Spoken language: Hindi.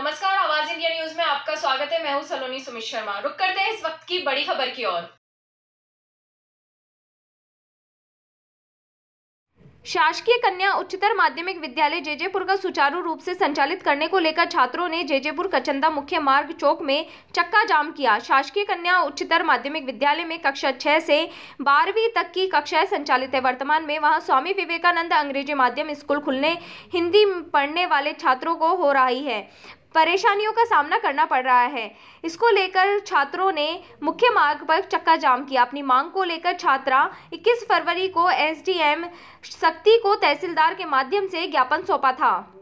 नमस्कार आवाज इंडिया न्यूज में आपका स्वागत है मैं हूं सलोनी सुमित शर्मा रुक करते हैं इस वक्त की बड़ी खबर की ओर शासकीय कन्या उच्चतर माध्यमिक विद्यालय जेजेपुर का सुचारू रूप से संचालित करने को लेकर छात्रों ने जेजेपुर कचंदा मुख्य मार्ग चौक में चक्का जाम किया शासकीय कन्या उच्चतर माध्यमिक विद्यालय में कक्षा छः से बारहवीं तक की कक्षाएं संचालित है वर्तमान में वहां स्वामी विवेकानंद अंग्रेजी माध्यम स्कूल खुलने हिंदी पढ़ने वाले छात्रों को हो रही है परेशानियों का सामना करना पड़ रहा है इसको लेकर छात्रों ने मुख्य मार्ग पर चक्का जाम किया अपनी मांग को लेकर छात्रा 21 फरवरी को एसडीएम शक्ति को तहसीलदार के माध्यम से ज्ञापन सौंपा था